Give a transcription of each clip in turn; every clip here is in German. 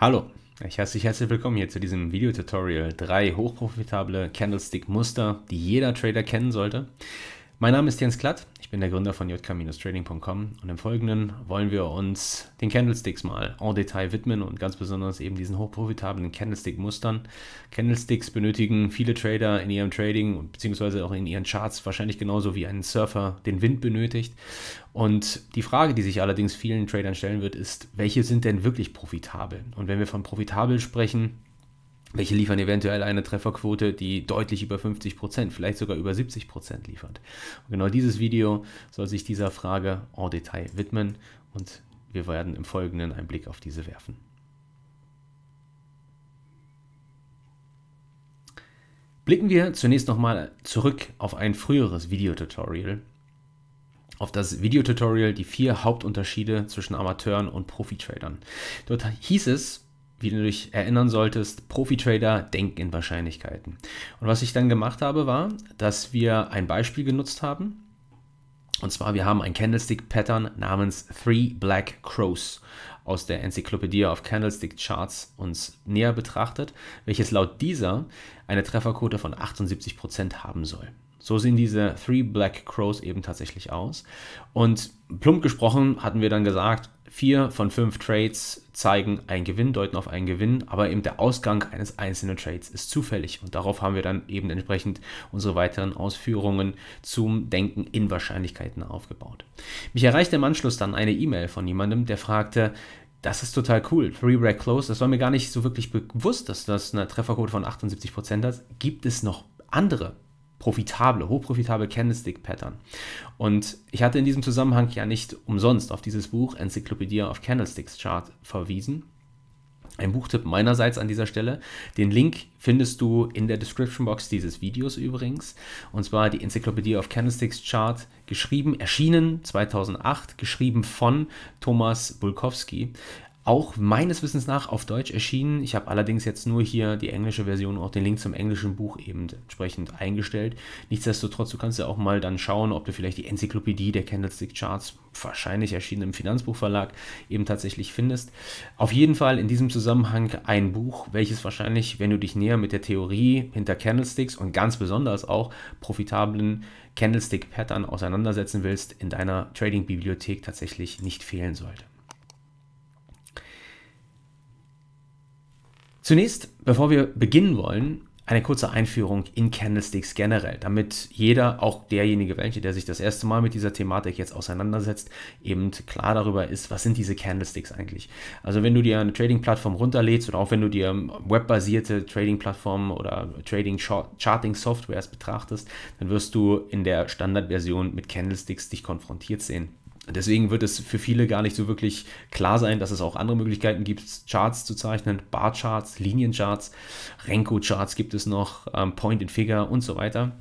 Hallo, ich heiße dich herzlich willkommen hier zu diesem Video-Tutorial. Drei hochprofitable Candlestick-Muster, die jeder Trader kennen sollte. Mein Name ist Jens Klatt ich bin der Gründer von jk-trading.com und im Folgenden wollen wir uns den Candlesticks mal en Detail widmen und ganz besonders eben diesen hochprofitablen Candlestick-Mustern. Candlesticks benötigen viele Trader in ihrem Trading bzw. auch in ihren Charts wahrscheinlich genauso wie ein Surfer den Wind benötigt. Und die Frage, die sich allerdings vielen Tradern stellen wird, ist, welche sind denn wirklich profitabel? Und wenn wir von profitabel sprechen, welche liefern eventuell eine Trefferquote, die deutlich über 50%, Prozent, vielleicht sogar über 70% Prozent liefert. Und genau dieses Video soll sich dieser Frage en Detail widmen und wir werden im Folgenden einen Blick auf diese werfen. Blicken wir zunächst nochmal zurück auf ein früheres Videotutorial, auf das Videotutorial die vier Hauptunterschiede zwischen Amateuren und Profitradern. Dort hieß es, wie du dich erinnern solltest, Profi-Trader denken in Wahrscheinlichkeiten. Und was ich dann gemacht habe, war, dass wir ein Beispiel genutzt haben. Und zwar, wir haben ein Candlestick-Pattern namens Three Black Crows aus der Enzyklopädie of Candlestick Charts uns näher betrachtet, welches laut dieser eine Trefferquote von 78% haben soll. So sehen diese Three Black Crows eben tatsächlich aus. Und plump gesprochen hatten wir dann gesagt, Vier von fünf Trades zeigen einen Gewinn, deuten auf einen Gewinn, aber eben der Ausgang eines einzelnen Trades ist zufällig. Und darauf haben wir dann eben entsprechend unsere weiteren Ausführungen zum Denken in Wahrscheinlichkeiten aufgebaut. Mich erreichte im Anschluss dann eine E-Mail von jemandem, der fragte, das ist total cool. Pre-Break Close, das war mir gar nicht so wirklich bewusst, dass das eine Trefferquote von 78% hat. Gibt es noch andere profitable, hochprofitable Candlestick-Pattern. Und ich hatte in diesem Zusammenhang ja nicht umsonst auf dieses Buch Encyclopedia of Candlesticks Chart verwiesen. Ein Buchtipp meinerseits an dieser Stelle. Den Link findest du in der Description Box dieses Videos übrigens. Und zwar die Encyclopedia of Candlesticks Chart, geschrieben, erschienen 2008, geschrieben von Thomas Bulkowski auch meines Wissens nach auf Deutsch erschienen. Ich habe allerdings jetzt nur hier die englische Version, und auch den Link zum englischen Buch eben entsprechend eingestellt. Nichtsdestotrotz, du kannst ja auch mal dann schauen, ob du vielleicht die Enzyklopädie der Candlestick Charts, wahrscheinlich erschienen im Finanzbuchverlag, eben tatsächlich findest. Auf jeden Fall in diesem Zusammenhang ein Buch, welches wahrscheinlich, wenn du dich näher mit der Theorie hinter Candlesticks und ganz besonders auch profitablen Candlestick-Pattern auseinandersetzen willst, in deiner Trading-Bibliothek tatsächlich nicht fehlen sollte. Zunächst, bevor wir beginnen wollen, eine kurze Einführung in Candlesticks generell, damit jeder, auch derjenige welche, der sich das erste Mal mit dieser Thematik jetzt auseinandersetzt, eben klar darüber ist, was sind diese Candlesticks eigentlich. Also wenn du dir eine Trading-Plattform runterlädst oder auch wenn du dir webbasierte Trading-Plattformen oder Trading-Charting-Softwares betrachtest, dann wirst du in der Standardversion mit Candlesticks dich konfrontiert sehen. Deswegen wird es für viele gar nicht so wirklich klar sein, dass es auch andere Möglichkeiten gibt, Charts zu zeichnen, Barcharts, Liniencharts, Renko-Charts gibt es noch, ähm, Point and Figure und so weiter.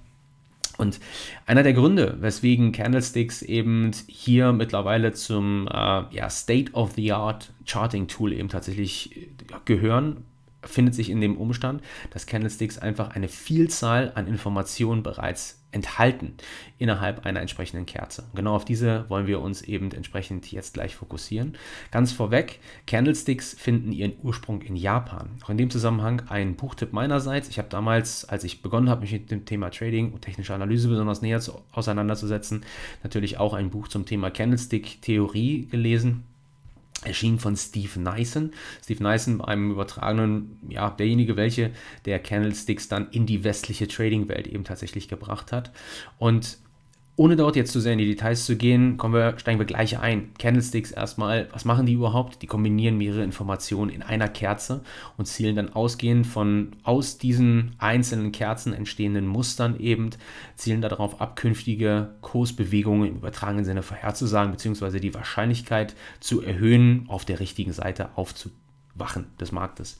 Und einer der Gründe, weswegen Candlesticks eben hier mittlerweile zum äh, ja, State-of-the-Art Charting-Tool eben tatsächlich äh, gehören, findet sich in dem Umstand, dass Candlesticks einfach eine Vielzahl an Informationen bereits enthalten innerhalb einer entsprechenden Kerze. genau auf diese wollen wir uns eben entsprechend jetzt gleich fokussieren. Ganz vorweg, Candlesticks finden ihren Ursprung in Japan. Auch in dem Zusammenhang ein Buchtipp meinerseits. Ich habe damals, als ich begonnen habe, mich mit dem Thema Trading und technischer Analyse besonders näher zu, auseinanderzusetzen, natürlich auch ein Buch zum Thema Candlestick-Theorie gelesen erschienen von Steve Nyson. Steve Nyson bei einem übertragenen, ja, derjenige, welche der Candlesticks dann in die westliche Trading-Welt eben tatsächlich gebracht hat. Und ohne dort jetzt zu sehr in die Details zu gehen, wir, steigen wir gleich ein. Candlesticks erstmal, was machen die überhaupt? Die kombinieren mehrere Informationen in einer Kerze und zielen dann ausgehend von aus diesen einzelnen Kerzen entstehenden Mustern eben, zielen darauf ab, künftige Kursbewegungen im übertragenen Sinne vorherzusagen, beziehungsweise die Wahrscheinlichkeit zu erhöhen, auf der richtigen Seite aufzuwachen des Marktes.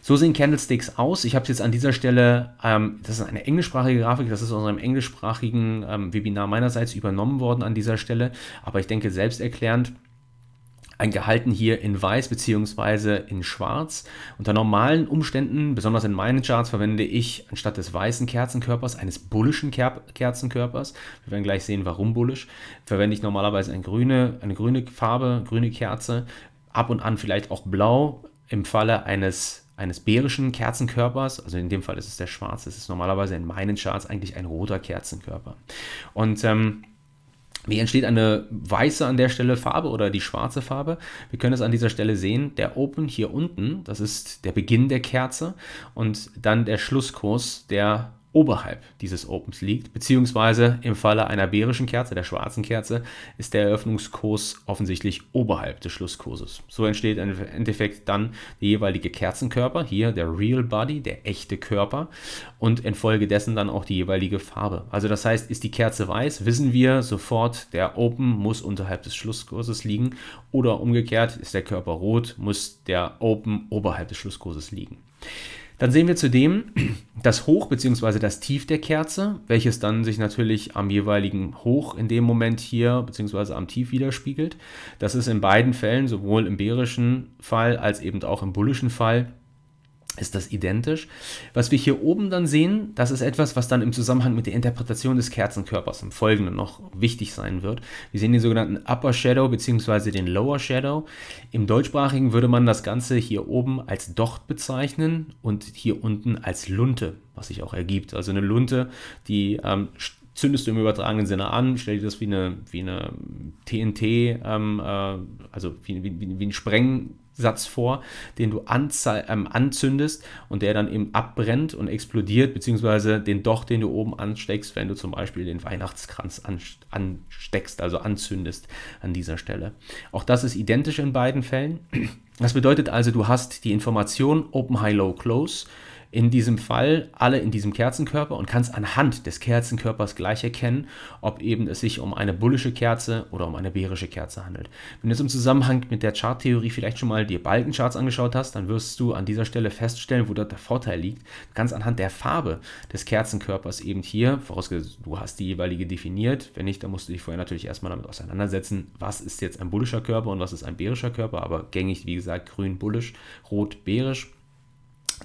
So sehen Candlesticks aus. Ich habe es jetzt an dieser Stelle, ähm, das ist eine englischsprachige Grafik, das ist aus einem englischsprachigen ähm, Webinar meinerseits übernommen worden an dieser Stelle, aber ich denke selbsterklärend ein Gehalten hier in weiß beziehungsweise in schwarz. Unter normalen Umständen, besonders in meinen Charts, verwende ich anstatt des weißen Kerzenkörpers eines bullischen Kerzenkörpers. Wir werden gleich sehen, warum bullisch. Verwende ich normalerweise eine grüne, eine grüne Farbe, grüne Kerze, ab und an vielleicht auch blau im Falle eines eines bärischen Kerzenkörpers, also in dem Fall ist es der schwarze, es ist normalerweise in meinen Charts eigentlich ein roter Kerzenkörper. Und ähm, wie entsteht eine weiße an der Stelle Farbe oder die schwarze Farbe? Wir können es an dieser Stelle sehen. Der Open hier unten, das ist der Beginn der Kerze und dann der Schlusskurs, der oberhalb dieses Opens liegt, beziehungsweise im Falle einer bärischen Kerze, der schwarzen Kerze, ist der Eröffnungskurs offensichtlich oberhalb des Schlusskurses. So entsteht im Endeffekt dann der jeweilige Kerzenkörper, hier der Real Body, der echte Körper und infolgedessen dann auch die jeweilige Farbe. Also das heißt, ist die Kerze weiß, wissen wir sofort, der Open muss unterhalb des Schlusskurses liegen oder umgekehrt, ist der Körper rot, muss der Open oberhalb des Schlusskurses liegen. Dann sehen wir zudem das Hoch bzw. das Tief der Kerze, welches dann sich natürlich am jeweiligen Hoch in dem Moment hier bzw. am Tief widerspiegelt. Das ist in beiden Fällen, sowohl im bärischen Fall als eben auch im bullischen Fall, ist das identisch. Was wir hier oben dann sehen, das ist etwas, was dann im Zusammenhang mit der Interpretation des Kerzenkörpers im Folgenden noch wichtig sein wird. Wir sehen den sogenannten Upper Shadow bzw. den Lower Shadow. Im deutschsprachigen würde man das Ganze hier oben als Docht bezeichnen und hier unten als Lunte, was sich auch ergibt. Also eine Lunte, die ähm, zündest du im übertragenen Sinne an, stell dir das wie eine, wie eine TNT, ähm, äh, also wie, wie, wie, wie ein Spreng Satz vor, den du ähm, anzündest und der dann eben abbrennt und explodiert, beziehungsweise den Doch, den du oben ansteckst, wenn du zum Beispiel den Weihnachtskranz ansteckst, also anzündest an dieser Stelle. Auch das ist identisch in beiden Fällen. Das bedeutet also, du hast die Information Open, High, Low, Close in diesem Fall alle in diesem Kerzenkörper und kannst anhand des Kerzenkörpers gleich erkennen, ob eben es sich um eine bullische Kerze oder um eine bärische Kerze handelt. Wenn du jetzt im Zusammenhang mit der Charttheorie vielleicht schon mal dir Balkencharts angeschaut hast, dann wirst du an dieser Stelle feststellen, wo dort der Vorteil liegt. Ganz anhand der Farbe des Kerzenkörpers eben hier, vorausgesetzt du hast die jeweilige definiert, wenn nicht, dann musst du dich vorher natürlich erstmal damit auseinandersetzen, was ist jetzt ein bullischer Körper und was ist ein bärischer Körper, aber gängig, wie gesagt, grün bullisch, rot bärisch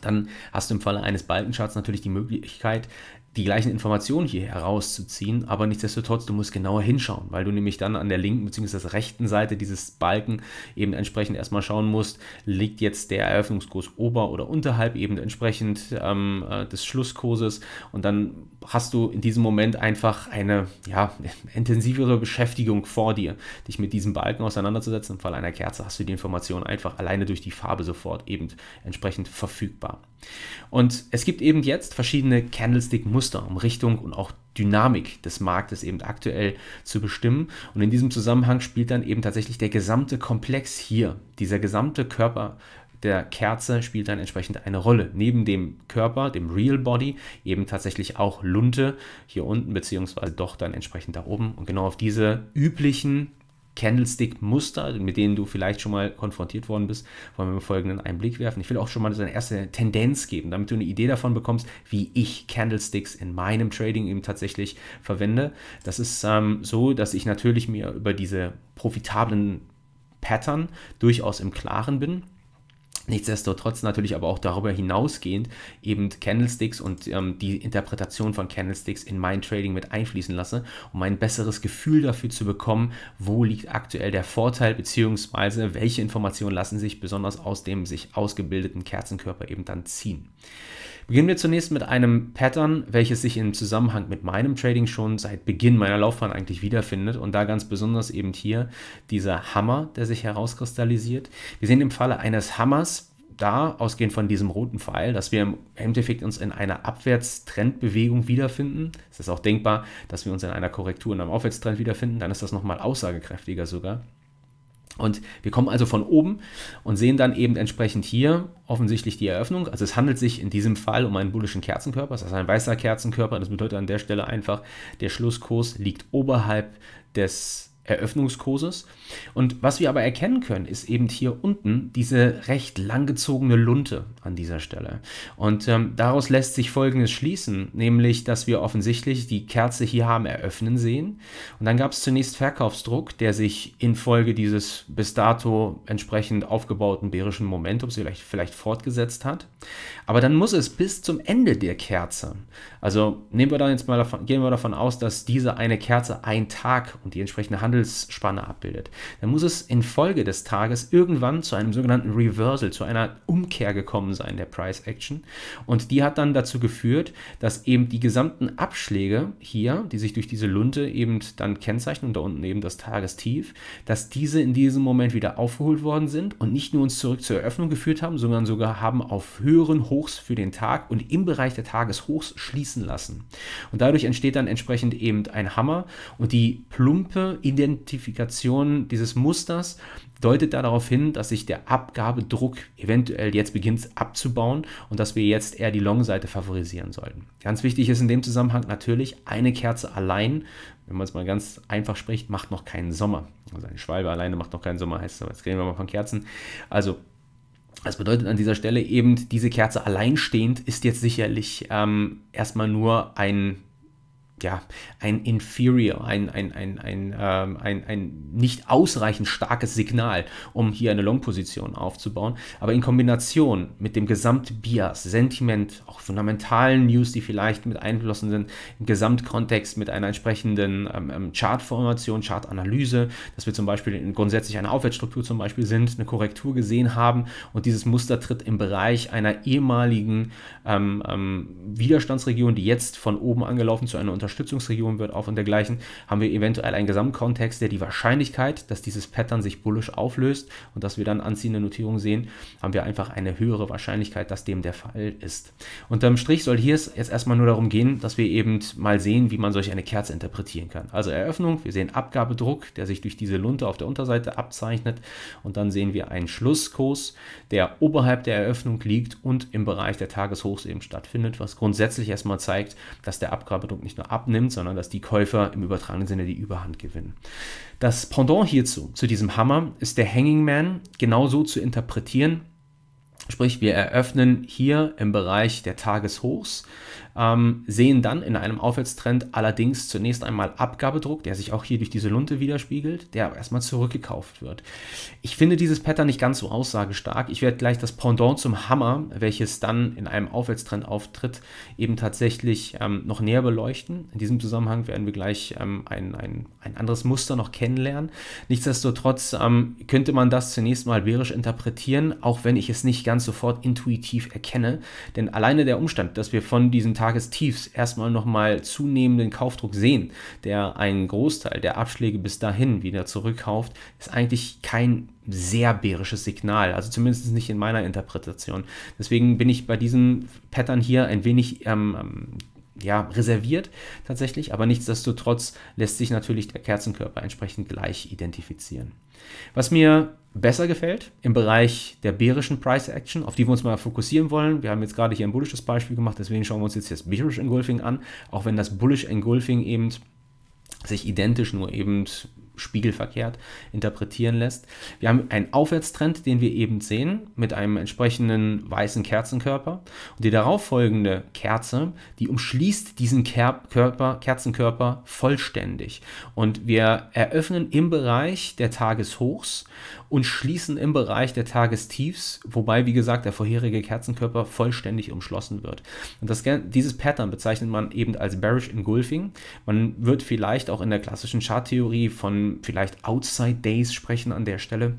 dann hast du im Falle eines Balkenscharts natürlich die Möglichkeit, die gleichen Informationen hier herauszuziehen, aber nichtsdestotrotz, du musst genauer hinschauen, weil du nämlich dann an der linken bzw. rechten Seite dieses Balken eben entsprechend erstmal schauen musst, liegt jetzt der Eröffnungskurs ober- oder unterhalb eben entsprechend ähm, äh, des Schlusskurses und dann hast du in diesem Moment einfach eine ja, intensivere Beschäftigung vor dir, dich mit diesem Balken auseinanderzusetzen. Im Fall einer Kerze hast du die Information einfach alleine durch die Farbe sofort eben entsprechend verfügbar. Und es gibt eben jetzt verschiedene Candlestick-Muster, um Richtung und auch Dynamik des Marktes eben aktuell zu bestimmen. Und in diesem Zusammenhang spielt dann eben tatsächlich der gesamte Komplex hier, dieser gesamte Körper der Kerze spielt dann entsprechend eine Rolle. Neben dem Körper, dem Real Body, eben tatsächlich auch Lunte hier unten, beziehungsweise doch dann entsprechend da oben. Und genau auf diese üblichen Candlestick-Muster, mit denen du vielleicht schon mal konfrontiert worden bist, wollen wir im Folgenden einen Blick werfen. Ich will auch schon mal so eine erste Tendenz geben, damit du eine Idee davon bekommst, wie ich Candlesticks in meinem Trading eben tatsächlich verwende. Das ist ähm, so, dass ich natürlich mir über diese profitablen Pattern durchaus im Klaren bin Nichtsdestotrotz natürlich aber auch darüber hinausgehend eben Candlesticks und ähm, die Interpretation von Candlesticks in mein Trading mit einfließen lasse, um ein besseres Gefühl dafür zu bekommen, wo liegt aktuell der Vorteil, beziehungsweise welche Informationen lassen sich besonders aus dem sich ausgebildeten Kerzenkörper eben dann ziehen. Beginnen wir zunächst mit einem Pattern, welches sich im Zusammenhang mit meinem Trading schon seit Beginn meiner Laufbahn eigentlich wiederfindet und da ganz besonders eben hier dieser Hammer, der sich herauskristallisiert. Wir sehen im Falle eines Hammers da, ausgehend von diesem roten Pfeil, dass wir im Endeffekt uns in einer Abwärtstrendbewegung wiederfinden. Es ist auch denkbar, dass wir uns in einer Korrektur in einem Aufwärtstrend wiederfinden, dann ist das nochmal aussagekräftiger sogar. Und wir kommen also von oben und sehen dann eben entsprechend hier offensichtlich die Eröffnung. Also es handelt sich in diesem Fall um einen bullischen Kerzenkörper, das ist ein weißer Kerzenkörper. Das bedeutet an der Stelle einfach, der Schlusskurs liegt oberhalb des Eröffnungskurses. Und was wir aber erkennen können, ist eben hier unten diese recht langgezogene Lunte an dieser Stelle. Und ähm, daraus lässt sich Folgendes schließen, nämlich, dass wir offensichtlich die Kerze hier haben eröffnen sehen. Und dann gab es zunächst Verkaufsdruck, der sich infolge dieses bis dato entsprechend aufgebauten bärischen Momentums vielleicht, vielleicht fortgesetzt hat. Aber dann muss es bis zum Ende der Kerze, also nehmen wir dann jetzt mal davon, gehen wir davon aus, dass diese eine Kerze ein Tag und die entsprechende Hand Handelsspanne abbildet, dann muss es infolge des Tages irgendwann zu einem sogenannten Reversal, zu einer Umkehr gekommen sein der Price Action. Und die hat dann dazu geführt, dass eben die gesamten Abschläge hier, die sich durch diese Lunte eben dann kennzeichnen da unten eben das Tagestief, dass diese in diesem Moment wieder aufgeholt worden sind und nicht nur uns zurück zur Eröffnung geführt haben, sondern sogar haben auf höheren Hochs für den Tag und im Bereich der Tageshochs schließen lassen. Und dadurch entsteht dann entsprechend eben ein Hammer und die Plumpe in der Identifikation dieses Musters deutet darauf hin, dass sich der Abgabedruck eventuell jetzt beginnt abzubauen und dass wir jetzt eher die Long-Seite favorisieren sollten. Ganz wichtig ist in dem Zusammenhang natürlich, eine Kerze allein, wenn man es mal ganz einfach spricht, macht noch keinen Sommer. Also eine Schwalbe alleine macht noch keinen Sommer, heißt es aber. Jetzt reden wir mal von Kerzen. Also das bedeutet an dieser Stelle eben, diese Kerze alleinstehend ist jetzt sicherlich ähm, erstmal nur ein ja, ein Inferior, ein, ein, ein, ein, ähm, ein, ein nicht ausreichend starkes Signal, um hier eine Long-Position aufzubauen. Aber in Kombination mit dem Gesamtbias, Sentiment, auch fundamentalen News, die vielleicht mit einflossen sind, im Gesamtkontext mit einer entsprechenden ähm, ähm Chart-Analyse, dass wir zum Beispiel in grundsätzlich eine Aufwärtsstruktur zum Beispiel sind, eine Korrektur gesehen haben und dieses Muster tritt im Bereich einer ehemaligen ähm, ähm Widerstandsregion, die jetzt von oben angelaufen zu einer Unterstützung Unterstützungsregion wird auf und dergleichen, haben wir eventuell einen Gesamtkontext, der die Wahrscheinlichkeit, dass dieses Pattern sich bullisch auflöst und dass wir dann anziehende Notierungen sehen, haben wir einfach eine höhere Wahrscheinlichkeit, dass dem der Fall ist. Unterm Strich soll hier es jetzt erstmal nur darum gehen, dass wir eben mal sehen, wie man solch eine Kerze interpretieren kann. Also Eröffnung, wir sehen Abgabedruck, der sich durch diese Lunte auf der Unterseite abzeichnet und dann sehen wir einen Schlusskurs, der oberhalb der Eröffnung liegt und im Bereich der Tageshochs eben stattfindet, was grundsätzlich erstmal zeigt, dass der Abgabedruck nicht nur ab abnimmt, sondern dass die Käufer im übertragenen Sinne die Überhand gewinnen. Das Pendant hierzu, zu diesem Hammer, ist der Hanging Man genauso zu interpretieren, Sprich, wir eröffnen hier im Bereich der Tageshochs ähm, sehen dann in einem Aufwärtstrend allerdings zunächst einmal Abgabedruck, der sich auch hier durch diese Lunte widerspiegelt, der aber erstmal zurückgekauft wird. Ich finde dieses Pattern nicht ganz so aussagestark. Ich werde gleich das Pendant zum Hammer, welches dann in einem Aufwärtstrend auftritt, eben tatsächlich ähm, noch näher beleuchten. In diesem Zusammenhang werden wir gleich ähm, ein, ein, ein anderes Muster noch kennenlernen. Nichtsdestotrotz ähm, könnte man das zunächst mal bärisch interpretieren, auch wenn ich es nicht ganz sofort intuitiv erkenne. Denn alleine der Umstand, dass wir von diesem Tagestiefs erstmal nochmal zunehmenden Kaufdruck sehen, der einen Großteil der Abschläge bis dahin wieder zurückkauft, ist eigentlich kein sehr bärisches Signal, also zumindest nicht in meiner Interpretation. Deswegen bin ich bei diesem Pattern hier ein wenig ähm, ähm ja, reserviert tatsächlich, aber nichtsdestotrotz lässt sich natürlich der Kerzenkörper entsprechend gleich identifizieren. Was mir besser gefällt im Bereich der bärischen Price Action, auf die wir uns mal fokussieren wollen. Wir haben jetzt gerade hier ein bullisches Beispiel gemacht, deswegen schauen wir uns jetzt das Bearish Engulfing an, auch wenn das Bullish Engulfing eben sich identisch nur eben spiegelverkehrt interpretieren lässt. Wir haben einen Aufwärtstrend, den wir eben sehen, mit einem entsprechenden weißen Kerzenkörper. Und die darauffolgende Kerze, die umschließt diesen Ker Körper, Kerzenkörper vollständig. Und wir eröffnen im Bereich der Tageshochs und schließen im Bereich der Tagestiefs, wobei, wie gesagt, der vorherige Kerzenkörper vollständig umschlossen wird. Und das, dieses Pattern bezeichnet man eben als Bearish Engulfing. Man wird vielleicht auch in der klassischen Charttheorie von vielleicht Outside Days sprechen an der Stelle.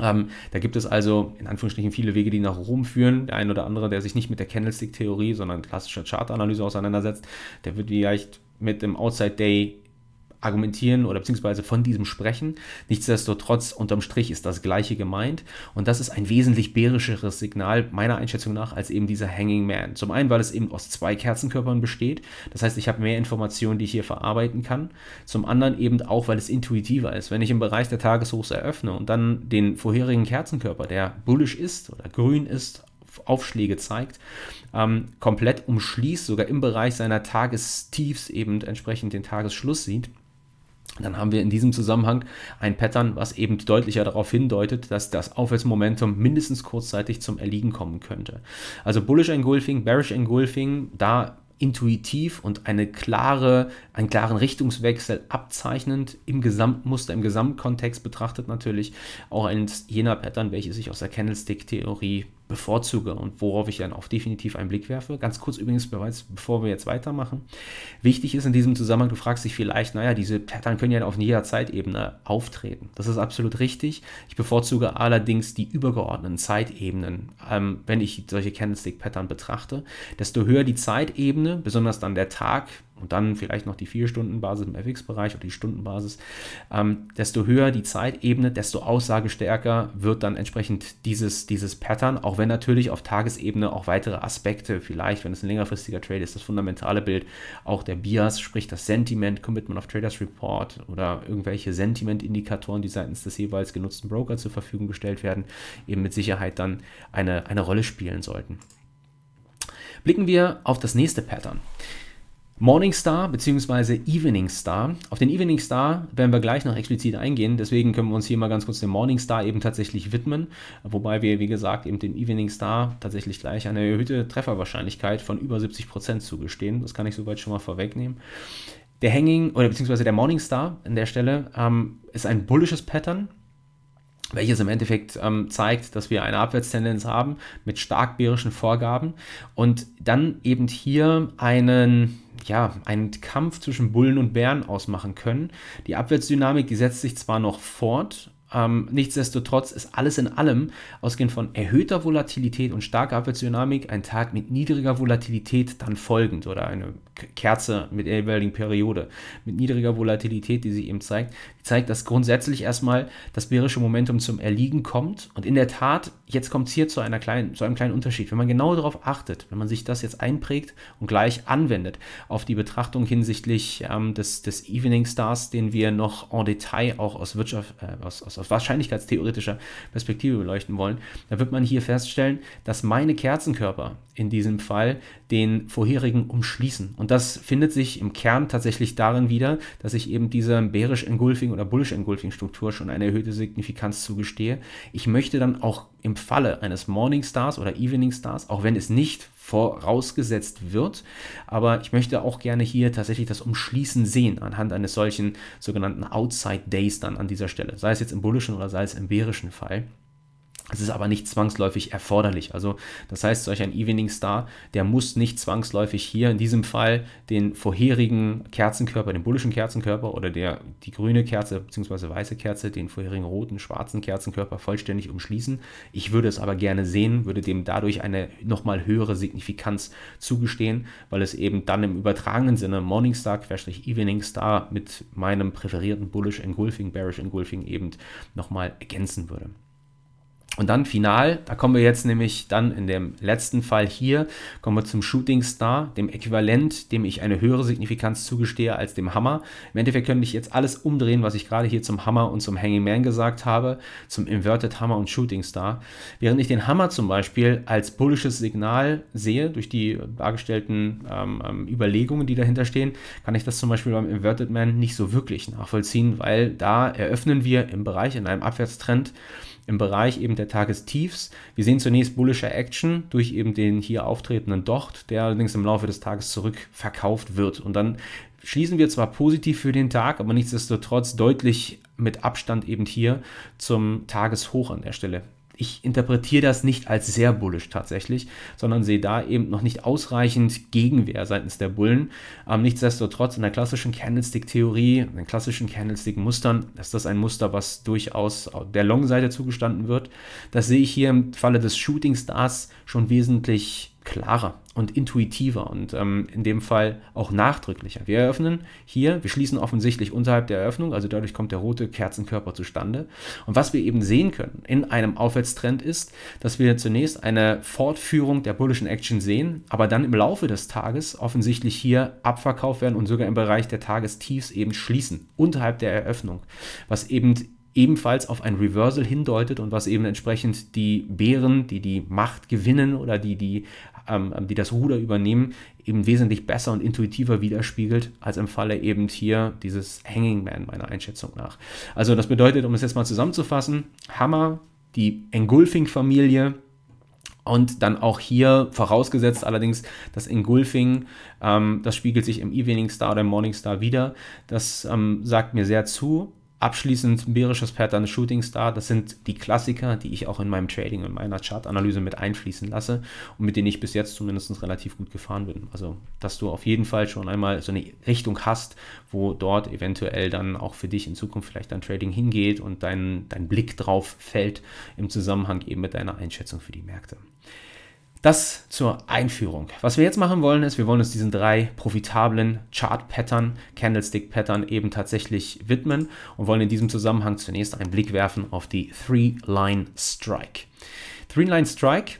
Ähm, da gibt es also in Anführungsstrichen viele Wege, die nach Rom führen. Der ein oder andere, der sich nicht mit der Candlestick-Theorie, sondern klassischer Chartanalyse auseinandersetzt, der wird vielleicht mit dem Outside Day argumentieren oder beziehungsweise von diesem sprechen. Nichtsdestotrotz, unterm Strich ist das Gleiche gemeint. Und das ist ein wesentlich bärischeres Signal meiner Einschätzung nach als eben dieser Hanging Man. Zum einen, weil es eben aus zwei Kerzenkörpern besteht. Das heißt, ich habe mehr Informationen, die ich hier verarbeiten kann. Zum anderen eben auch, weil es intuitiver ist. Wenn ich im Bereich der Tageshochs eröffne und dann den vorherigen Kerzenkörper, der bullisch ist oder grün ist, Aufschläge zeigt, ähm, komplett umschließt, sogar im Bereich seiner Tagestiefs eben entsprechend den Tagesschluss sieht, dann haben wir in diesem Zusammenhang ein Pattern, was eben deutlicher darauf hindeutet, dass das Aufwärtsmomentum mindestens kurzzeitig zum Erliegen kommen könnte. Also Bullish Engulfing, Bearish Engulfing, da intuitiv und eine klare, einen klaren Richtungswechsel abzeichnend im Gesamtmuster, im Gesamtkontext betrachtet natürlich auch eines jener Pattern, welches sich aus der Candlestick-Theorie bevorzuge und worauf ich dann auch definitiv einen Blick werfe. Ganz kurz übrigens bereits, bevor wir jetzt weitermachen. Wichtig ist in diesem Zusammenhang, du fragst dich vielleicht, naja, diese Pattern können ja auf jeder Zeitebene auftreten. Das ist absolut richtig. Ich bevorzuge allerdings die übergeordneten Zeitebenen, ähm, wenn ich solche Candlestick-Pattern betrachte. Desto höher die Zeitebene, besonders dann der Tag, und dann vielleicht noch die 4-Stunden-Basis im FX-Bereich oder die Stundenbasis, ähm, desto höher die Zeitebene, desto aussagestärker wird dann entsprechend dieses, dieses Pattern, auch wenn natürlich auf Tagesebene auch weitere Aspekte, vielleicht, wenn es ein längerfristiger Trade ist, das fundamentale Bild, auch der Bias, sprich das Sentiment, Commitment of Traders Report oder irgendwelche Sentiment-Indikatoren, die seitens des jeweils genutzten Broker zur Verfügung gestellt werden, eben mit Sicherheit dann eine, eine Rolle spielen sollten. Blicken wir auf das nächste Pattern. Morning Star bzw. Evening Star. Auf den Evening Star werden wir gleich noch explizit eingehen, deswegen können wir uns hier mal ganz kurz dem Morning Star eben tatsächlich widmen, wobei wir, wie gesagt, eben dem Evening Star tatsächlich gleich eine erhöhte Trefferwahrscheinlichkeit von über 70% Prozent zugestehen. Das kann ich soweit schon mal vorwegnehmen. Der Hanging oder beziehungsweise der Morning Star an der Stelle ähm, ist ein bullisches Pattern, welches im Endeffekt ähm, zeigt, dass wir eine Abwärtstendenz haben mit stark bärischen Vorgaben und dann eben hier einen ja, einen Kampf zwischen Bullen und Bären ausmachen können. Die Abwärtsdynamik, die setzt sich zwar noch fort, ähm, nichtsdestotrotz ist alles in allem, ausgehend von erhöhter Volatilität und starker Abwärtsdynamik, ein Tag mit niedriger Volatilität dann folgend oder eine Kerze mit der jeweiligen Periode mit niedriger Volatilität, die sich eben zeigt, zeigt, dass grundsätzlich erstmal das bärische Momentum zum Erliegen kommt. Und in der Tat, jetzt kommt es hier zu, einer kleinen, zu einem kleinen Unterschied. Wenn man genau darauf achtet, wenn man sich das jetzt einprägt und gleich anwendet auf die Betrachtung hinsichtlich ähm, des, des Evening Stars, den wir noch en Detail auch aus, Wirtschaft, äh, aus, aus aus wahrscheinlichkeitstheoretischer Perspektive beleuchten wollen, dann wird man hier feststellen, dass meine Kerzenkörper in diesem Fall den vorherigen umschließen. Und das findet sich im Kern tatsächlich darin wieder, dass ich eben dieser bärisch engulfing oder bullish engulfing Struktur schon eine erhöhte Signifikanz zugestehe. Ich möchte dann auch im Falle eines Morning Stars oder Evening Stars, auch wenn es nicht vorausgesetzt wird. Aber ich möchte auch gerne hier tatsächlich das Umschließen sehen anhand eines solchen sogenannten Outside Days dann an dieser Stelle, sei es jetzt im bullischen oder sei es im bärischen Fall. Es ist aber nicht zwangsläufig erforderlich. Also das heißt, solch ein Evening Star, der muss nicht zwangsläufig hier in diesem Fall den vorherigen Kerzenkörper, den bullischen Kerzenkörper oder der, die grüne Kerze bzw. weiße Kerze, den vorherigen roten, schwarzen Kerzenkörper vollständig umschließen. Ich würde es aber gerne sehen, würde dem dadurch eine nochmal höhere Signifikanz zugestehen, weil es eben dann im übertragenen Sinne Morning Star, Evening Star mit meinem präferierten bullish engulfing, bearish engulfing eben nochmal ergänzen würde. Und dann final, da kommen wir jetzt nämlich dann in dem letzten Fall hier, kommen wir zum Shooting Star, dem Äquivalent, dem ich eine höhere Signifikanz zugestehe als dem Hammer. Im Endeffekt könnte ich jetzt alles umdrehen, was ich gerade hier zum Hammer und zum Hanging Man gesagt habe, zum Inverted Hammer und Shooting Star. Während ich den Hammer zum Beispiel als bullisches Signal sehe, durch die dargestellten ähm, ähm Überlegungen, die dahinter stehen, kann ich das zum Beispiel beim Inverted Man nicht so wirklich nachvollziehen, weil da eröffnen wir im Bereich in einem Abwärtstrend im Bereich eben der Tagestiefs. Wir sehen zunächst bullischer Action durch eben den hier auftretenden Docht, der allerdings im Laufe des Tages zurückverkauft wird. Und dann schließen wir zwar positiv für den Tag, aber nichtsdestotrotz deutlich mit Abstand eben hier zum Tageshoch an der Stelle ich interpretiere das nicht als sehr bullisch tatsächlich, sondern sehe da eben noch nicht ausreichend Gegenwehr seitens der Bullen. Ähm, nichtsdestotrotz in der klassischen Candlestick-Theorie, in den klassischen Candlestick-Mustern, ist das ein Muster, was durchaus der Long-Seite zugestanden wird. Das sehe ich hier im Falle des Shooting Stars schon wesentlich klarer und intuitiver und ähm, in dem Fall auch nachdrücklicher. Wir eröffnen hier, wir schließen offensichtlich unterhalb der Eröffnung, also dadurch kommt der rote Kerzenkörper zustande. Und was wir eben sehen können in einem Aufwärtstrend ist, dass wir zunächst eine Fortführung der bullischen Action sehen, aber dann im Laufe des Tages offensichtlich hier abverkauft werden und sogar im Bereich der Tagestiefs eben schließen, unterhalb der Eröffnung, was eben ebenfalls auf ein Reversal hindeutet und was eben entsprechend die Bären, die die Macht gewinnen oder die die ähm, ähm, die das Ruder übernehmen, eben wesentlich besser und intuitiver widerspiegelt, als im Falle eben hier dieses Hanging Man meiner Einschätzung nach. Also das bedeutet, um es jetzt mal zusammenzufassen, Hammer, die Engulfing-Familie, und dann auch hier vorausgesetzt allerdings dass Engulfing, ähm, das spiegelt sich im Evening Star oder im Morning Star wieder. Das ähm, sagt mir sehr zu. Abschließend bärisches Pattern Shooting Star, das sind die Klassiker, die ich auch in meinem Trading und meiner Chartanalyse mit einfließen lasse und mit denen ich bis jetzt zumindest relativ gut gefahren bin. Also, dass du auf jeden Fall schon einmal so eine Richtung hast, wo dort eventuell dann auch für dich in Zukunft vielleicht dein Trading hingeht und dein, dein Blick drauf fällt im Zusammenhang eben mit deiner Einschätzung für die Märkte. Das zur Einführung. Was wir jetzt machen wollen, ist, wir wollen uns diesen drei profitablen Chart-Pattern, Candlestick-Pattern eben tatsächlich widmen und wollen in diesem Zusammenhang zunächst einen Blick werfen auf die Three-Line-Strike. Three-Line-Strike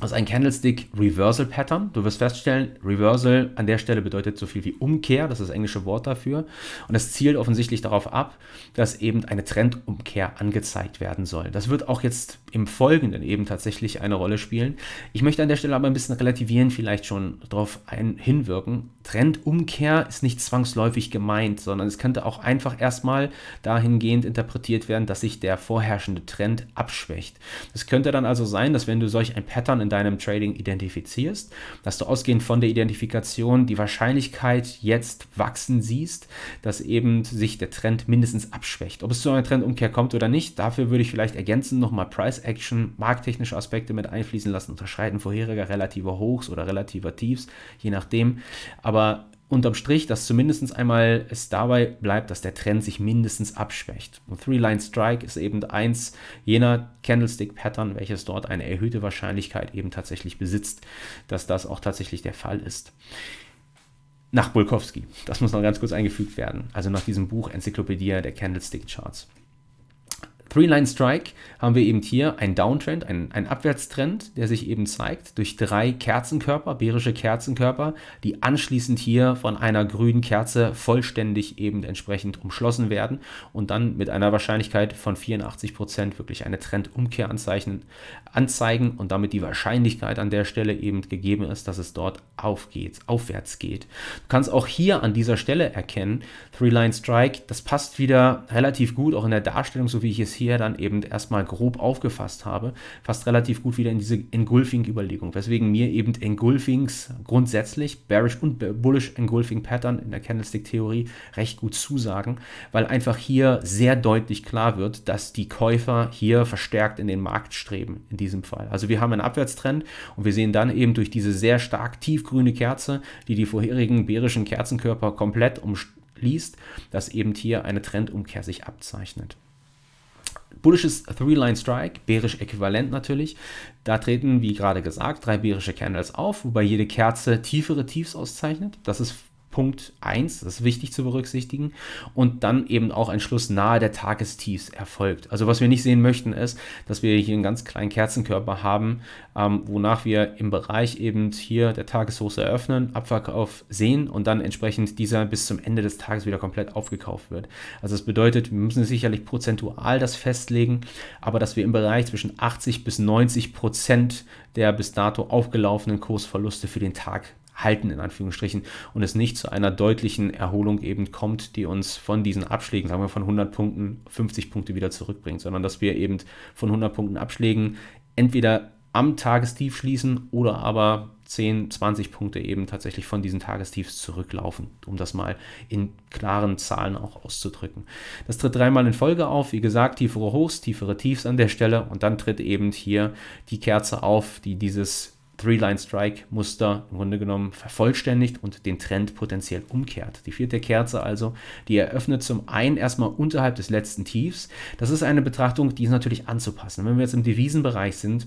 also ein Candlestick Reversal Pattern. Du wirst feststellen, Reversal an der Stelle bedeutet so viel wie Umkehr, das ist das englische Wort dafür. Und es zielt offensichtlich darauf ab, dass eben eine Trendumkehr angezeigt werden soll. Das wird auch jetzt im Folgenden eben tatsächlich eine Rolle spielen. Ich möchte an der Stelle aber ein bisschen relativieren, vielleicht schon darauf hinwirken. Trendumkehr ist nicht zwangsläufig gemeint, sondern es könnte auch einfach erstmal dahingehend interpretiert werden, dass sich der vorherrschende Trend abschwächt. Es könnte dann also sein, dass wenn du solch ein Pattern in deinem Trading identifizierst, dass du ausgehend von der Identifikation die Wahrscheinlichkeit jetzt wachsen siehst, dass eben sich der Trend mindestens abschwächt. Ob es zu einer Trendumkehr kommt oder nicht, dafür würde ich vielleicht ergänzen nochmal Price Action, markttechnische Aspekte mit einfließen lassen, unterscheiden vorheriger relativer Hochs oder relativer Tiefs, je nachdem. Aber aber unterm Strich, dass zumindest einmal es dabei bleibt, dass der Trend sich mindestens abschwächt. Und Three-Line-Strike ist eben eins jener Candlestick-Pattern, welches dort eine erhöhte Wahrscheinlichkeit eben tatsächlich besitzt, dass das auch tatsächlich der Fall ist. Nach Bulkowski. Das muss noch ganz kurz eingefügt werden. Also nach diesem Buch Enzyklopädie der Candlestick Charts. Three-Line-Strike haben wir eben hier einen Downtrend, einen, einen Abwärtstrend, der sich eben zeigt durch drei Kerzenkörper, bärische Kerzenkörper, die anschließend hier von einer grünen Kerze vollständig eben entsprechend umschlossen werden und dann mit einer Wahrscheinlichkeit von 84% Prozent wirklich eine Trendumkehr anzeichnen, anzeigen und damit die Wahrscheinlichkeit an der Stelle eben gegeben ist, dass es dort aufgeht, aufwärts geht. Du kannst auch hier an dieser Stelle erkennen, Three-Line-Strike, das passt wieder relativ gut, auch in der Darstellung, so wie ich es bisher dann eben erstmal grob aufgefasst habe, fast relativ gut wieder in diese Engulfing-Überlegung, weswegen mir eben Engulfings grundsätzlich, Bearish und Bullish Engulfing Pattern in der Candlestick-Theorie recht gut zusagen, weil einfach hier sehr deutlich klar wird, dass die Käufer hier verstärkt in den Markt streben, in diesem Fall. Also wir haben einen Abwärtstrend und wir sehen dann eben durch diese sehr stark tiefgrüne Kerze, die die vorherigen bärischen Kerzenkörper komplett umschließt, dass eben hier eine Trendumkehr sich abzeichnet. Bullisches Three-Line-Strike, bärisch äquivalent natürlich. Da treten, wie gerade gesagt, drei bärische Candles auf, wobei jede Kerze tiefere Tiefs auszeichnet. Das ist Punkt 1, das ist wichtig zu berücksichtigen, und dann eben auch ein Schluss nahe der Tagestiefs erfolgt. Also was wir nicht sehen möchten ist, dass wir hier einen ganz kleinen Kerzenkörper haben, ähm, wonach wir im Bereich eben hier der Tageshochs eröffnen, Abverkauf sehen und dann entsprechend dieser bis zum Ende des Tages wieder komplett aufgekauft wird. Also das bedeutet, wir müssen sicherlich prozentual das festlegen, aber dass wir im Bereich zwischen 80 bis 90 Prozent der bis dato aufgelaufenen Kursverluste für den Tag halten, in Anführungsstrichen, und es nicht zu einer deutlichen Erholung eben kommt, die uns von diesen Abschlägen, sagen wir von 100 Punkten, 50 Punkte wieder zurückbringt, sondern dass wir eben von 100 Punkten Abschlägen entweder am Tagestief schließen oder aber 10, 20 Punkte eben tatsächlich von diesen Tagestiefs zurücklaufen, um das mal in klaren Zahlen auch auszudrücken. Das tritt dreimal in Folge auf, wie gesagt, tiefere Hochs, tiefere Tiefs an der Stelle und dann tritt eben hier die Kerze auf, die dieses Three-Line-Strike-Muster im Grunde genommen vervollständigt und den Trend potenziell umkehrt. Die vierte Kerze also, die eröffnet zum einen erstmal unterhalb des letzten Tiefs. Das ist eine Betrachtung, die ist natürlich anzupassen. Wenn wir jetzt im Devisenbereich sind,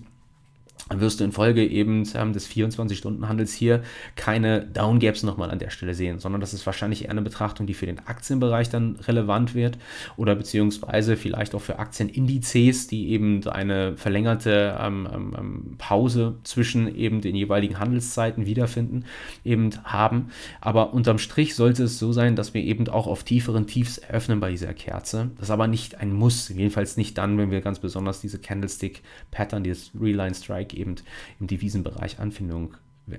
wirst du infolge eben des 24-Stunden-Handels hier keine Downgaps nochmal an der Stelle sehen, sondern das ist wahrscheinlich eher eine Betrachtung, die für den Aktienbereich dann relevant wird oder beziehungsweise vielleicht auch für Aktienindizes, die eben eine verlängerte ähm, ähm, ähm, Pause zwischen eben den jeweiligen Handelszeiten wiederfinden, eben haben. Aber unterm Strich sollte es so sein, dass wir eben auch auf tieferen Tiefs eröffnen bei dieser Kerze. Das ist aber nicht ein Muss, jedenfalls nicht dann, wenn wir ganz besonders diese Candlestick-Pattern, dieses Reline-Strike eben im Devisenbereich Anfindung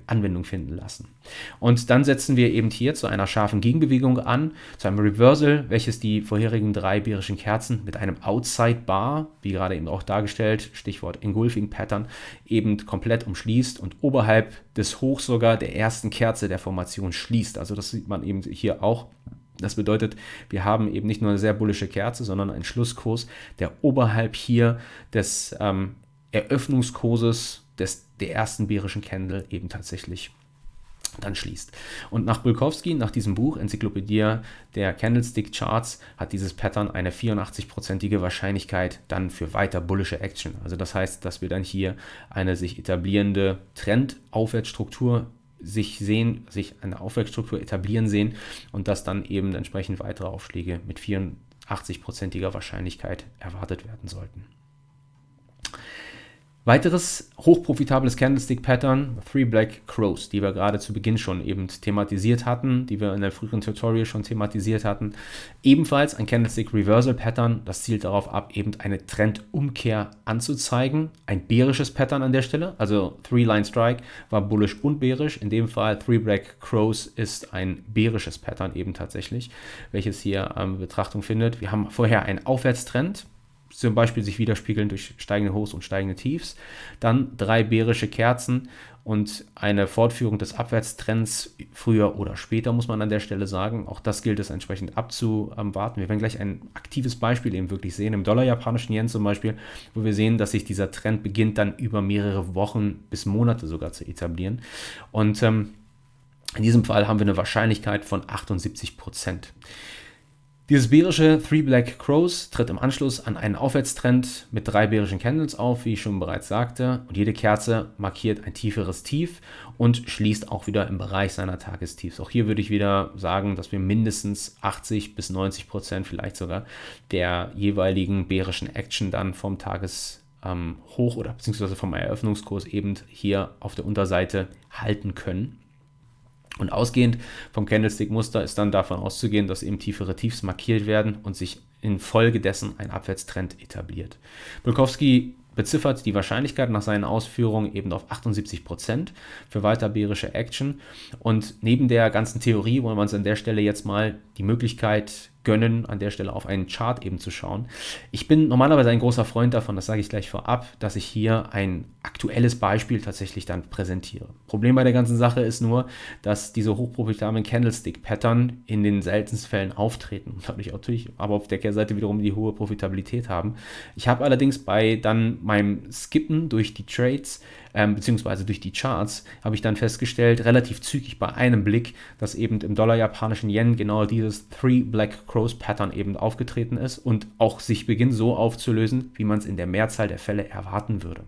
Anwendung finden lassen. Und dann setzen wir eben hier zu einer scharfen Gegenbewegung an, zu einem Reversal, welches die vorherigen drei bärischen Kerzen mit einem Outside Bar, wie gerade eben auch dargestellt, Stichwort Engulfing Pattern, eben komplett umschließt und oberhalb des Hochs sogar der ersten Kerze der Formation schließt. Also das sieht man eben hier auch. Das bedeutet, wir haben eben nicht nur eine sehr bullische Kerze, sondern einen Schlusskurs, der oberhalb hier des ähm, Eröffnungskurses des, der ersten bärischen Candle eben tatsächlich dann schließt. Und nach Bulkowski, nach diesem Buch Enzyklopädie der Candlestick Charts, hat dieses Pattern eine 84-prozentige Wahrscheinlichkeit dann für weiter bullische Action. Also das heißt, dass wir dann hier eine sich etablierende Trendaufwärtsstruktur sich sehen, sich eine Aufwärtsstruktur etablieren sehen und dass dann eben entsprechend weitere Aufschläge mit 84-prozentiger Wahrscheinlichkeit erwartet werden sollten. Weiteres hochprofitables Candlestick-Pattern, Three Black Crows, die wir gerade zu Beginn schon eben thematisiert hatten, die wir in der früheren Tutorial schon thematisiert hatten. Ebenfalls ein Candlestick-Reversal-Pattern, das zielt darauf ab, eben eine Trendumkehr anzuzeigen. Ein bärisches Pattern an der Stelle, also Three Line Strike war bullisch und bärisch. In dem Fall Three Black Crows ist ein bärisches Pattern eben tatsächlich, welches hier ähm, Betrachtung findet. Wir haben vorher einen Aufwärtstrend zum Beispiel sich widerspiegeln durch steigende Hochs und steigende Tiefs. Dann drei bärische Kerzen und eine Fortführung des Abwärtstrends früher oder später, muss man an der Stelle sagen. Auch das gilt es entsprechend abzuwarten. Wir werden gleich ein aktives Beispiel eben wirklich sehen, im Dollar-Japanischen Yen zum Beispiel, wo wir sehen, dass sich dieser Trend beginnt, dann über mehrere Wochen bis Monate sogar zu etablieren. Und ähm, in diesem Fall haben wir eine Wahrscheinlichkeit von 78 Prozent. Dieses bärische Three Black Crows tritt im Anschluss an einen Aufwärtstrend mit drei bärischen Candles auf, wie ich schon bereits sagte, und jede Kerze markiert ein tieferes Tief und schließt auch wieder im Bereich seiner Tagestiefs. Auch hier würde ich wieder sagen, dass wir mindestens 80 bis 90 Prozent vielleicht sogar der jeweiligen bärischen Action dann vom Tageshoch ähm, oder beziehungsweise vom Eröffnungskurs eben hier auf der Unterseite halten können. Und ausgehend vom Candlestick-Muster ist dann davon auszugehen, dass eben tiefere Tiefs markiert werden und sich infolgedessen ein Abwärtstrend etabliert. Bulkowski beziffert die Wahrscheinlichkeit nach seinen Ausführungen eben auf 78% Prozent für weiter bärische Action. Und neben der ganzen Theorie wollen wir uns an der Stelle jetzt mal die Möglichkeit gönnen, an der Stelle auf einen Chart eben zu schauen. Ich bin normalerweise ein großer Freund davon, das sage ich gleich vorab, dass ich hier ein aktuelles Beispiel tatsächlich dann präsentiere. Problem bei der ganzen Sache ist nur, dass diese hochprofitablen Candlestick-Pattern in den seltensten Fällen auftreten und dadurch natürlich aber auf der Kehrseite wiederum die hohe Profitabilität haben. Ich habe allerdings bei dann meinem Skippen durch die Trades ähm, beziehungsweise durch die Charts, habe ich dann festgestellt, relativ zügig bei einem Blick, dass eben im Dollar-Japanischen Yen genau dieses Three Black Crows Pattern eben aufgetreten ist und auch sich beginnt so aufzulösen, wie man es in der Mehrzahl der Fälle erwarten würde.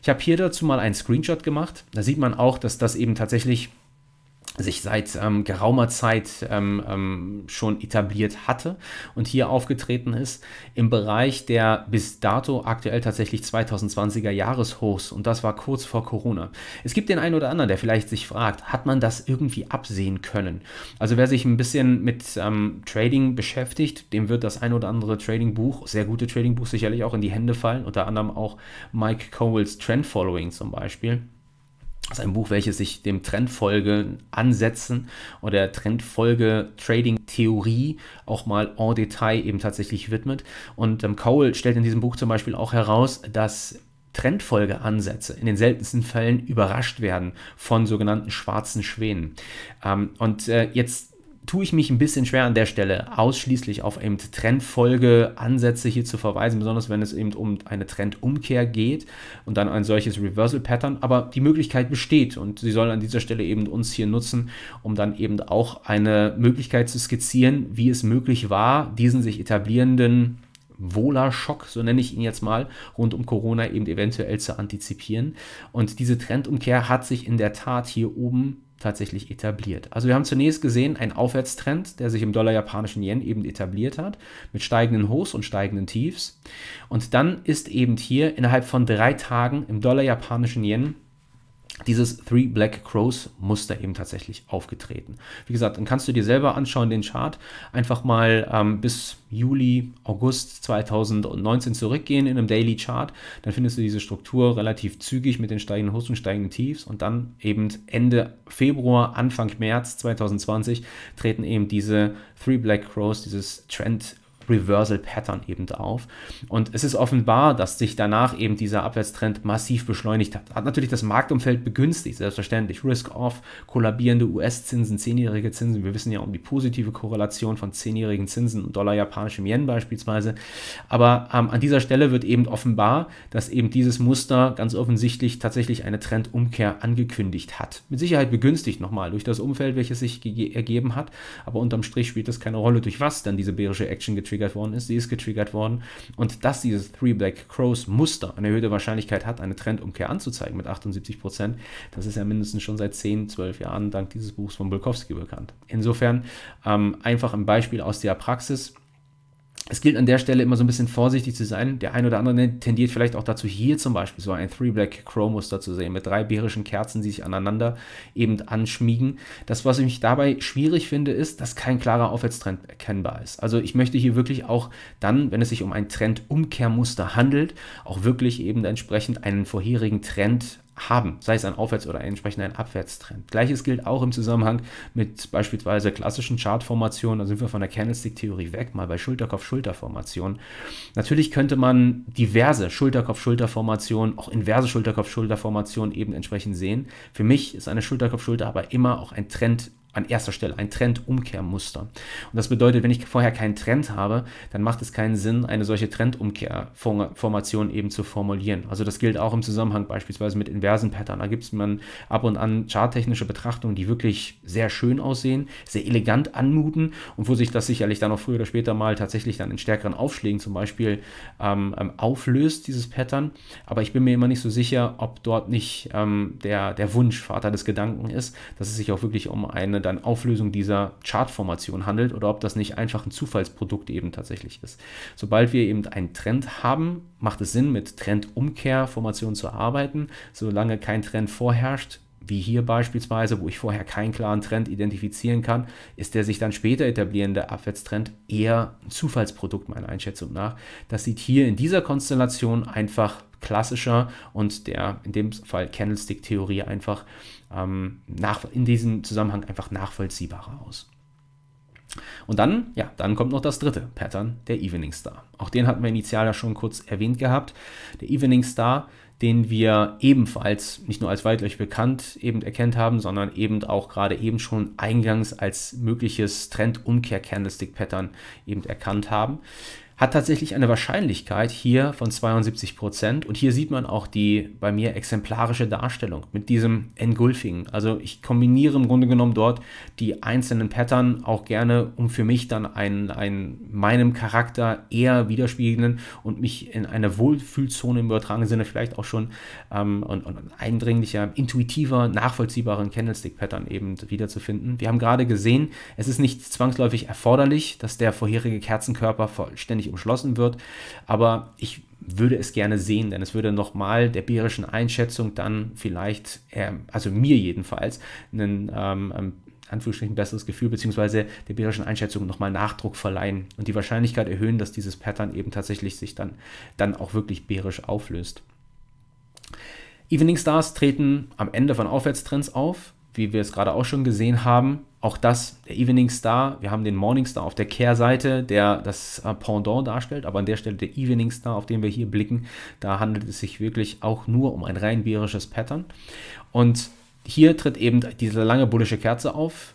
Ich habe hier dazu mal einen Screenshot gemacht. Da sieht man auch, dass das eben tatsächlich sich seit ähm, geraumer Zeit ähm, ähm, schon etabliert hatte und hier aufgetreten ist im Bereich der bis dato aktuell tatsächlich 2020er Jahreshochs und das war kurz vor Corona. Es gibt den einen oder anderen, der vielleicht sich fragt, hat man das irgendwie absehen können? Also wer sich ein bisschen mit ähm, Trading beschäftigt, dem wird das ein oder andere Trading-Buch, sehr gute Trading-Buch sicherlich auch in die Hände fallen, unter anderem auch Mike Cowells Trend Following zum Beispiel. Das ist ein Buch, welches sich dem Trendfolge ansetzen oder Trendfolge Trading Theorie auch mal en Detail eben tatsächlich widmet. Und ähm, Cowell stellt in diesem Buch zum Beispiel auch heraus, dass Trendfolgeansätze in den seltensten Fällen überrascht werden von sogenannten schwarzen Schwänen. Ähm, und äh, jetzt tue ich mich ein bisschen schwer an der Stelle, ausschließlich auf eben Trendfolgeansätze hier zu verweisen, besonders wenn es eben um eine Trendumkehr geht und dann ein solches Reversal Pattern. Aber die Möglichkeit besteht und sie soll an dieser Stelle eben uns hier nutzen, um dann eben auch eine Möglichkeit zu skizzieren, wie es möglich war, diesen sich etablierenden Wohler-Schock, so nenne ich ihn jetzt mal, rund um Corona eben eventuell zu antizipieren. Und diese Trendumkehr hat sich in der Tat hier oben tatsächlich etabliert. Also wir haben zunächst gesehen einen Aufwärtstrend, der sich im Dollar-Japanischen Yen eben etabliert hat, mit steigenden Hochs und steigenden Tiefs. Und dann ist eben hier innerhalb von drei Tagen im Dollar-Japanischen Yen dieses Three Black Crows Muster eben tatsächlich aufgetreten. Wie gesagt, dann kannst du dir selber anschauen den Chart, einfach mal ähm, bis Juli, August 2019 zurückgehen in einem Daily Chart, dann findest du diese Struktur relativ zügig mit den steigenden Hochs und steigenden Tiefs und dann eben Ende Februar, Anfang März 2020 treten eben diese Three Black Crows, dieses Trend Reversal Pattern eben auf. Und es ist offenbar, dass sich danach eben dieser Abwärtstrend massiv beschleunigt hat. Hat natürlich das Marktumfeld begünstigt, selbstverständlich. Risk-off, kollabierende US-Zinsen, zehnjährige Zinsen. Wir wissen ja um die positive Korrelation von zehnjährigen Zinsen und Dollar japanischem Yen beispielsweise. Aber ähm, an dieser Stelle wird eben offenbar, dass eben dieses Muster ganz offensichtlich tatsächlich eine Trendumkehr angekündigt hat. Mit Sicherheit begünstigt nochmal durch das Umfeld, welches sich ergeben hat. Aber unterm Strich spielt das keine Rolle, durch was dann diese bärische Action getriggert getriggert worden ist, sie ist getriggert worden. Und dass dieses Three Black Crows Muster eine erhöhte Wahrscheinlichkeit hat, eine Trendumkehr anzuzeigen mit 78 Prozent, das ist ja mindestens schon seit 10, 12 Jahren dank dieses Buchs von Bulkowski bekannt. Insofern ähm, einfach ein Beispiel aus der Praxis es gilt an der Stelle immer so ein bisschen vorsichtig zu sein. Der ein oder andere ne, tendiert vielleicht auch dazu, hier zum Beispiel so ein three black chrome muster zu sehen, mit drei bärischen Kerzen, die sich aneinander eben anschmiegen. Das, was ich mich dabei schwierig finde, ist, dass kein klarer Aufwärtstrend erkennbar ist. Also ich möchte hier wirklich auch dann, wenn es sich um ein Trendumkehrmuster handelt, auch wirklich eben entsprechend einen vorherigen Trend haben, sei es ein Aufwärts- oder entsprechend ein Abwärtstrend. Gleiches gilt auch im Zusammenhang mit beispielsweise klassischen Chartformationen, da sind wir von der Candlestick-Theorie weg, mal bei schulterkopf schulter formationen Natürlich könnte man diverse schulterkopf schulter formationen auch inverse schulterkopf schulter formationen eben entsprechend sehen. Für mich ist eine Schulterkopf-Schulter aber immer auch ein Trend an erster Stelle, ein Trendumkehrmuster. Und das bedeutet, wenn ich vorher keinen Trend habe, dann macht es keinen Sinn, eine solche Trendumkehrformation eben zu formulieren. Also das gilt auch im Zusammenhang beispielsweise mit inversen Pattern. Da gibt es man ab und an charttechnische Betrachtungen, die wirklich sehr schön aussehen, sehr elegant anmuten und wo sich das sicherlich dann auch früher oder später mal tatsächlich dann in stärkeren Aufschlägen zum Beispiel ähm, ähm auflöst, dieses Pattern. Aber ich bin mir immer nicht so sicher, ob dort nicht ähm, der, der Wunsch Vater des Gedanken ist, dass es sich auch wirklich um eine Ende dann Auflösung dieser Chartformation handelt oder ob das nicht einfach ein Zufallsprodukt eben tatsächlich ist. Sobald wir eben einen Trend haben, macht es Sinn, mit Trendumkehrformationen zu arbeiten. Solange kein Trend vorherrscht, wie hier beispielsweise, wo ich vorher keinen klaren Trend identifizieren kann, ist der sich dann später etablierende Abwärtstrend eher ein Zufallsprodukt meiner Einschätzung nach. Das sieht hier in dieser Konstellation einfach klassischer und der in dem Fall Candlestick-Theorie einfach ähm, nach, in diesem Zusammenhang einfach nachvollziehbarer aus. Und dann, ja, dann kommt noch das dritte Pattern, der Evening Star. Auch den hatten wir initial ja schon kurz erwähnt gehabt. Der Evening Star, den wir ebenfalls nicht nur als weitläufig bekannt eben erkannt haben, sondern eben auch gerade eben schon eingangs als mögliches Trendumkehr-Candlestick-Pattern eben erkannt haben hat tatsächlich eine Wahrscheinlichkeit hier von 72 Prozent. Und hier sieht man auch die bei mir exemplarische Darstellung mit diesem Engulfing. Also ich kombiniere im Grunde genommen dort die einzelnen Pattern auch gerne, um für mich dann einen, einen meinem Charakter eher widerspiegeln und mich in einer Wohlfühlzone im übertragenen Sinne vielleicht auch schon ähm, und, und eindringlicher, intuitiver, nachvollziehbaren Candlestick-Pattern eben wiederzufinden. Wir haben gerade gesehen, es ist nicht zwangsläufig erforderlich, dass der vorherige Kerzenkörper vollständig natürlich umschlossen wird. Aber ich würde es gerne sehen, denn es würde nochmal der bärischen Einschätzung dann vielleicht, ähm, also mir jedenfalls, einen ähm, ähm, Anführungsstrichen besseres Gefühl, beziehungsweise der bärischen Einschätzung nochmal Nachdruck verleihen und die Wahrscheinlichkeit erhöhen, dass dieses Pattern eben tatsächlich sich dann, dann auch wirklich bärisch auflöst. Evening Stars treten am Ende von Aufwärtstrends auf, wie wir es gerade auch schon gesehen haben. Auch das, der Evening Star, wir haben den Morning Star auf der Kehrseite, der das äh, Pendant darstellt, aber an der Stelle der Evening Star, auf den wir hier blicken, da handelt es sich wirklich auch nur um ein rein bierisches Pattern. Und hier tritt eben diese lange bullische Kerze auf,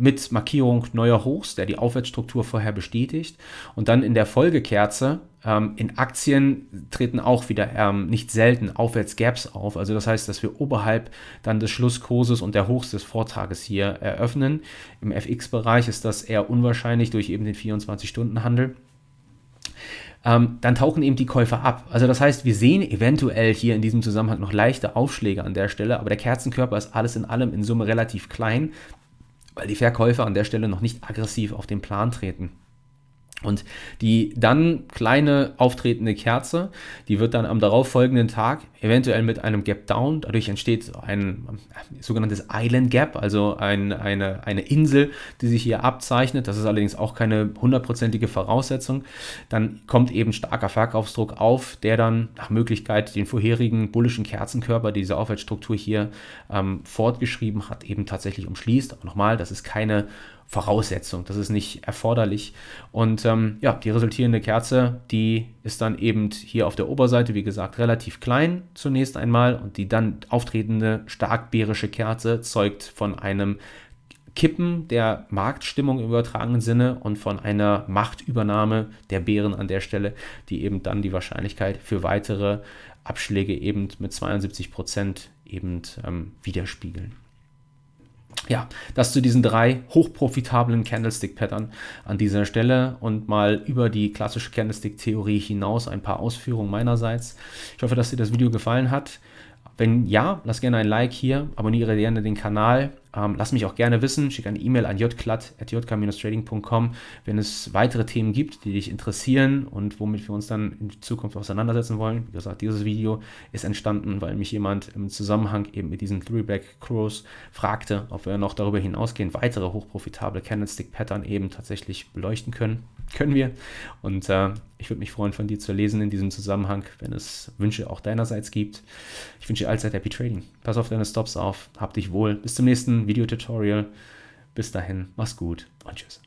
mit Markierung neuer Hochs, der die Aufwärtsstruktur vorher bestätigt. Und dann in der Folgekerze ähm, in Aktien treten auch wieder ähm, nicht selten Aufwärtsgaps auf. Also das heißt, dass wir oberhalb dann des Schlusskurses und der Hochs des Vortages hier eröffnen. Im FX-Bereich ist das eher unwahrscheinlich durch eben den 24-Stunden-Handel. Ähm, dann tauchen eben die Käufer ab. Also das heißt, wir sehen eventuell hier in diesem Zusammenhang noch leichte Aufschläge an der Stelle, aber der Kerzenkörper ist alles in allem in Summe relativ klein weil die Verkäufer an der Stelle noch nicht aggressiv auf den Plan treten. Und die dann kleine auftretende Kerze, die wird dann am darauffolgenden Tag eventuell mit einem Gap Down, dadurch entsteht ein äh, sogenanntes Island Gap, also ein, eine, eine Insel, die sich hier abzeichnet. Das ist allerdings auch keine hundertprozentige Voraussetzung. Dann kommt eben starker Verkaufsdruck auf, der dann nach Möglichkeit den vorherigen bullischen Kerzenkörper, die diese Aufwärtsstruktur hier ähm, fortgeschrieben hat, eben tatsächlich umschließt. Aber nochmal, das ist keine Voraussetzung. Das ist nicht erforderlich. Und ähm, ja, die resultierende Kerze, die ist dann eben hier auf der Oberseite, wie gesagt, relativ klein zunächst einmal. Und die dann auftretende stark bärische Kerze zeugt von einem Kippen der Marktstimmung im übertragenen Sinne und von einer Machtübernahme der Bären an der Stelle, die eben dann die Wahrscheinlichkeit für weitere Abschläge eben mit 72 Prozent eben ähm, widerspiegeln ja, das zu diesen drei hochprofitablen Candlestick-Pattern an dieser Stelle und mal über die klassische Candlestick-Theorie hinaus ein paar Ausführungen meinerseits. Ich hoffe, dass dir das Video gefallen hat. Wenn ja, lass gerne ein Like hier, abonniere gerne den Kanal ähm, lass mich auch gerne wissen, schick eine E-Mail an jklatjk tradingcom wenn es weitere Themen gibt, die dich interessieren und womit wir uns dann in Zukunft auseinandersetzen wollen. Wie gesagt, dieses Video ist entstanden, weil mich jemand im Zusammenhang eben mit diesen three Black Crows fragte, ob wir noch darüber hinausgehend weitere hochprofitable Candlestick-Pattern eben tatsächlich beleuchten können. Können wir. Und äh, ich würde mich freuen, von dir zu lesen in diesem Zusammenhang, wenn es Wünsche auch deinerseits gibt. Ich wünsche dir allzeit happy trading. Pass auf deine Stops auf, hab dich wohl. Bis zum nächsten Videotutorial. Bis dahin, mach's gut und tschüss.